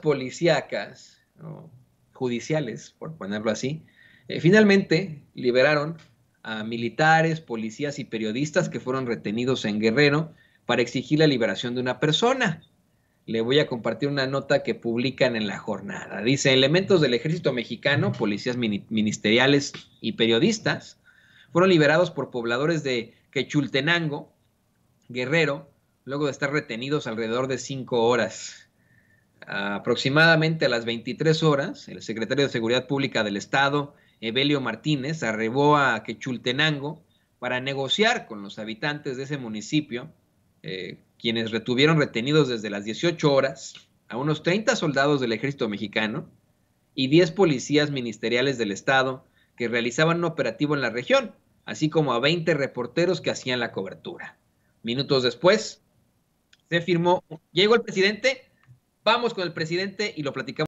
policíacas, judiciales, por ponerlo así, eh, finalmente liberaron a militares, policías y periodistas que fueron retenidos en Guerrero para exigir la liberación de una persona. Le voy a compartir una nota que publican en la jornada. Dice, elementos del ejército mexicano, policías ministeriales y periodistas fueron liberados por pobladores de Quechultenango, Guerrero, luego de estar retenidos alrededor de cinco horas aproximadamente a las 23 horas, el secretario de Seguridad Pública del Estado, Evelio Martínez, arribó a Quechultenango para negociar con los habitantes de ese municipio, eh, quienes retuvieron retenidos desde las 18 horas a unos 30 soldados del ejército mexicano y 10 policías ministeriales del Estado que realizaban un operativo en la región, así como a 20 reporteros que hacían la cobertura. Minutos después, se firmó, llegó el presidente, Vamos con el presidente y lo platicamos.